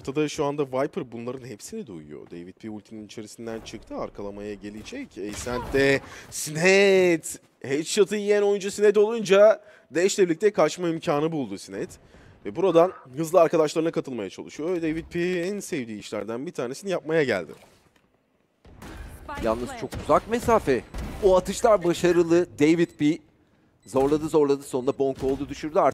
Ortada şu anda Viper bunların hepsine de uyuyor. David P. ultinin içerisinden çıktı. Arkalamaya gelecek. Ascent de Sinet. Headshot'ı yiyen oyuncu Sinet olunca Dash'le birlikte kaçma imkanı buldu Sinet. Ve buradan hızlı arkadaşlarına katılmaya çalışıyor. David P. en sevdiği işlerden bir tanesini yapmaya geldi. Yalnız çok uzak mesafe. O atışlar başarılı. David P. zorladı zorladı sonunda Bonk oldu düşürdü artık.